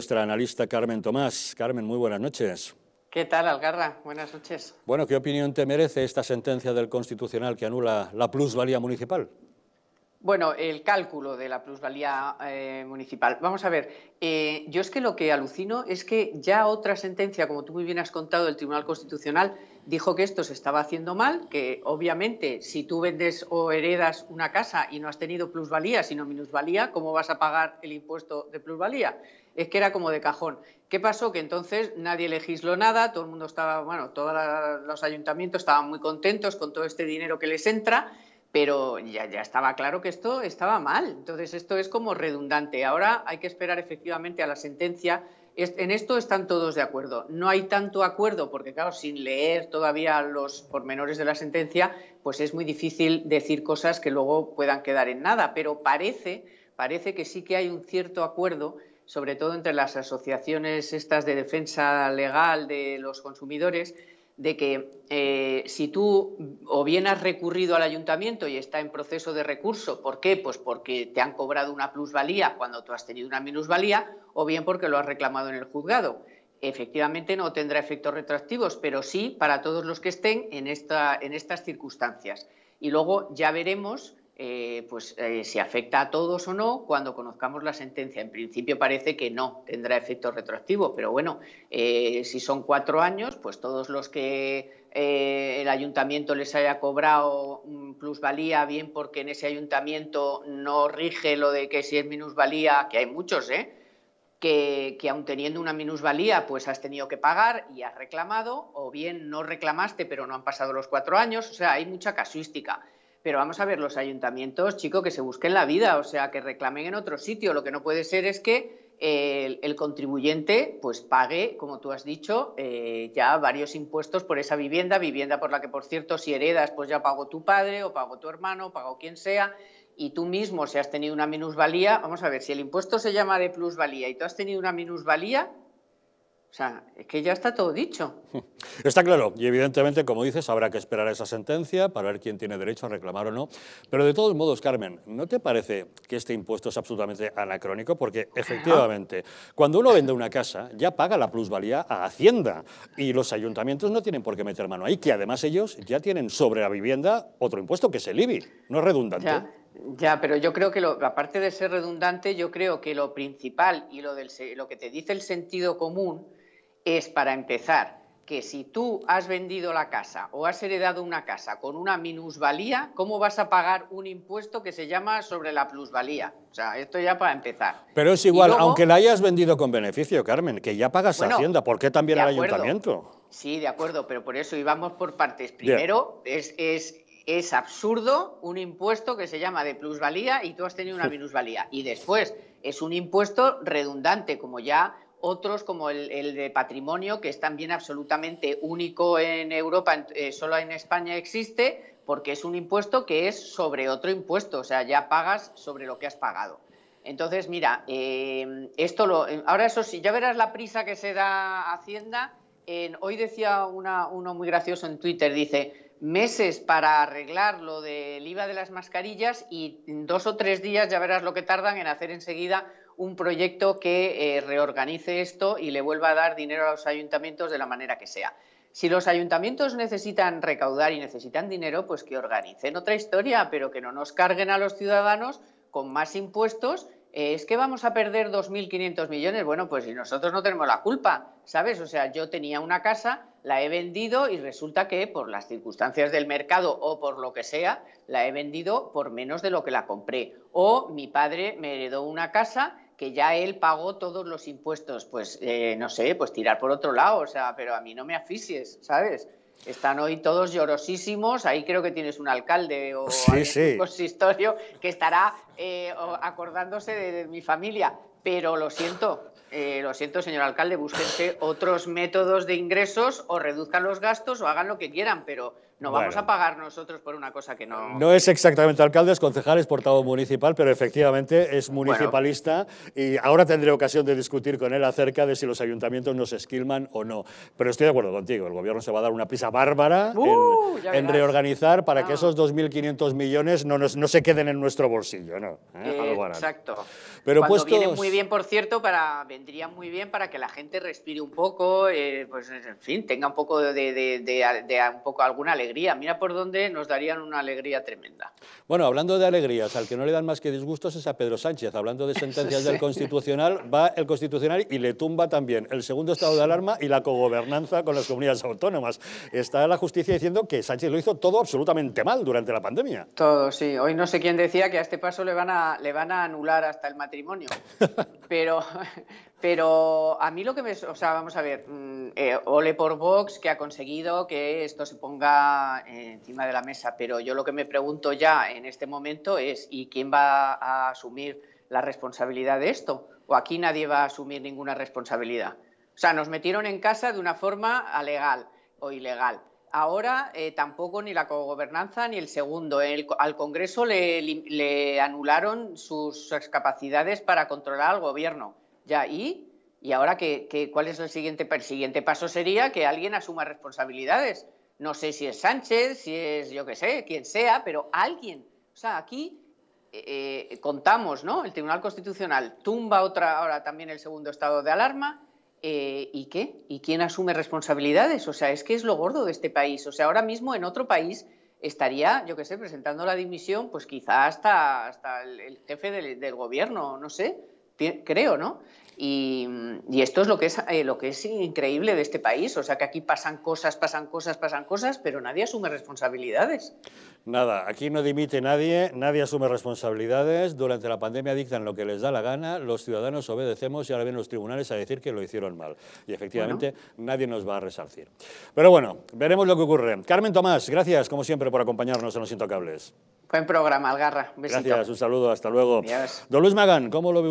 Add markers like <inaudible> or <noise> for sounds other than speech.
Nuestra analista Carmen Tomás. Carmen, muy buenas noches. ¿Qué tal, Algarra? Buenas noches. Bueno, ¿qué opinión te merece esta sentencia del Constitucional que anula la plusvalía municipal? Bueno, el cálculo de la plusvalía eh, municipal. Vamos a ver, eh, yo es que lo que alucino es que ya otra sentencia, como tú muy bien has contado, del Tribunal Constitucional dijo que esto se estaba haciendo mal, que obviamente si tú vendes o heredas una casa y no has tenido plusvalía, sino minusvalía, ¿cómo vas a pagar el impuesto de plusvalía? Es que era como de cajón. ¿Qué pasó? Que entonces nadie legisló nada, todo el mundo estaba, bueno, todos los ayuntamientos estaban muy contentos con todo este dinero que les entra pero ya, estaba claro que esto estaba mal. Entonces, esto es como redundante. Ahora hay que esperar efectivamente a la sentencia. En esto están todos de acuerdo. No hay tanto acuerdo porque, claro, sin leer todavía los pormenores de la sentencia, pues es muy difícil decir cosas que luego puedan quedar en nada. Pero parece, parece que sí que hay un cierto acuerdo, sobre todo entre las asociaciones estas de defensa legal de los consumidores, de que eh, si tú o bien has recurrido al ayuntamiento y está en proceso de recurso, ¿por qué? Pues porque te han cobrado una plusvalía cuando tú has tenido una minusvalía o bien porque lo has reclamado en el juzgado. Efectivamente no tendrá efectos retroactivos, pero sí para todos los que estén en estas circunstancias. Y luego ya veremos eh, pues eh, si afecta a todos o no cuando conozcamos la sentencia. En principio parece que no tendrá efecto retroactivo, pero bueno, eh, si son cuatro años, pues todos los que el ayuntamiento les haya cobrado mm, plusvalía, bien porque en ese ayuntamiento no rige lo de que si es minusvalía, que hay muchos, que, aún aun teniendo una minusvalía, pues has tenido que pagar y has reclamado, o bien no reclamaste pero no han pasado los cuatro años, o sea, hay mucha casuística. Pero vamos a ver, los ayuntamientos, chicos, que se busquen la vida, o sea, que reclamen en otro sitio. Lo que no puede ser es que eh, el, contribuyente pues pague, como tú has dicho, eh, ya varios impuestos por esa vivienda, vivienda por la que, por cierto, si heredas, pues ya pagó tu padre o pagó tu hermano, o pagó quien sea, y tú mismo, si has tenido una minusvalía, vamos a ver, si el impuesto se llama de plusvalía y tú has tenido una minusvalía, o sea, es que ya está todo dicho. <laughs> Está claro, y evidentemente, como dices, habrá que esperar a esa sentencia para ver quién tiene derecho a reclamar o no. Pero de todos modos, Carmen, ¿no te parece que este impuesto es absolutamente anacrónico? Porque efectivamente, cuando uno vende una casa, ya paga la plusvalía a Hacienda y los ayuntamientos no tienen por qué meter mano ahí, que además ellos ya tienen sobre la vivienda otro impuesto que es el IBI. No es redundante. Ya. pero yo creo que aparte de ser redundante, yo creo que lo principal y lo, del, lo que te dice el sentido común es para empezar que si tú has vendido la casa o has heredado una casa con una minusvalía, ¿cómo vas a pagar un impuesto que se llama sobre la plusvalía? O sea, esto ya para empezar. Pero es igual, aunque la hayas vendido con beneficio, Carmen, que ya pagas Hacienda, ¿por qué también el ayuntamiento? Sí, de acuerdo, pero por eso íbamos por partes. Primero, es, es absurdo un impuesto que se llama de plusvalía y tú has tenido una <laughs> minusvalía. Y después es un impuesto redundante, como ya otros como el, de patrimonio, que es también absolutamente único en Europa, eh, solo en España existe, porque es un impuesto que es sobre otro impuesto, o sea, ya pagas sobre lo que has pagado. Entonces, mira, eh, esto lo, eh, ahora eso sí, ya verás la prisa que se da Hacienda. hoy decía uno muy gracioso en Twitter, dice, meses para arreglar lo del IVA de las mascarillas y dos o tres días ya verás lo que tardan en hacer enseguida un proyecto que eh, reorganice esto y le vuelva a dar dinero a los ayuntamientos de la manera que sea. Si los ayuntamientos necesitan recaudar y necesitan dinero, pues que organicen otra historia, pero que no nos carguen a los ciudadanos con más impuestos. Eh, es que vamos a perder 2.500 millones. Bueno, pues si nosotros no tenemos la culpa, ¿sabes? O sea, yo tenía una casa la he vendido y resulta que por las circunstancias del mercado o por lo que sea, la he vendido por menos de lo que la compré. O mi padre me heredó una casa que ya él pagó todos los impuestos, pues eh, no sé, pues tirar por otro lado, o sea, pero a mí no me asfixies, ¿sabes? Están hoy todos llorosísimos. Ahí creo que tienes un alcalde o algún consistorio que estará eh, acordándose de mi familia. Pero lo siento, eh, lo siento, señor alcalde, búsquense otros métodos de ingresos o reduzcan los gastos o hagan lo que quieran, pero no vamos a pagar nosotros por una cosa que no... No es exactamente alcalde, es concejal, es portavoz municipal, pero efectivamente es municipalista y ahora tendré ocasión de discutir con él acerca de si los ayuntamientos nos esquilman o no. Pero estoy de acuerdo contigo, el gobierno se va a dar una prisa bárbara en, ¡Uh! reorganizar para que ah. esos 2.500 millones no, no, se queden en nuestro bolsillo, ¿no? Eh, exacto. Pero Cuando muy bien, por cierto, para vender vendría muy bien para que la gente respire un poco, eh, pues en fin, tenga un poco de, un poco alguna alegría. Mira por dónde nos darían una alegría tremenda. Bueno, hablando de alegrías, al que no le dan más que disgustos es a Pedro Sánchez. Hablando de sentencias <laughs> del Constitucional, va el Constitucional y le tumba también el segundo estado de alarma y la cogobernanza con las comunidades autónomas. Está la justicia diciendo que Sánchez lo hizo todo absolutamente mal durante la pandemia. Todo, sí. Hoy no sé quién decía que a este paso le van a, le van a anular hasta el matrimonio. <laughs> Pero, pero a mí lo que me. O sea, vamos a ver, mm, eh, ole por Vox que ha conseguido que esto se ponga eh, encima de la mesa, pero yo lo que me pregunto ya en este momento es: ¿y quién va a asumir la responsabilidad de esto? ¿O aquí nadie va a asumir ninguna responsabilidad? O sea, nos metieron en casa de una forma legal o ilegal. Ahora eh, tampoco ni la cogobernanza ni el segundo. al Congreso le anularon sus capacidades para controlar al gobierno ya, ¿y? ahora que, cuál es el siguiente, paso? Sería que alguien asuma responsabilidades. No sé si es Sánchez, si es yo qué sé, quien sea, pero alguien. O sea, aquí eh, eh, contamos, ¿no? El Tribunal Constitucional tumba otra, ahora también el segundo estado de alarma. Eh, ¿Y qué? ¿Y quién asume responsabilidades? O sea, es que es lo gordo de este país. O sea, ahora mismo en otro país estaría, yo qué sé, presentando la dimisión, pues quizá hasta, el, jefe del, gobierno, no sé creo, ¿no? Y, esto es lo que es eh, lo que es increíble de este país, o sea que aquí pasan cosas, pasan cosas, pasan cosas, pero nadie asume responsabilidades. Nada, aquí no dimite nadie, nadie asume responsabilidades. Durante la pandemia dictan lo que les da la gana, los ciudadanos obedecemos y ahora vienen los tribunales a decir que lo hicieron mal. Y efectivamente nadie nos va a resarcir. Pero bueno, veremos lo que ocurre. Carmen Tomás, gracias como siempre por acompañarnos en Los Intocables. Buen programa, Algarra. Besito. Gracias, un saludo, hasta luego. Don Luis Magán, ¿cómo lo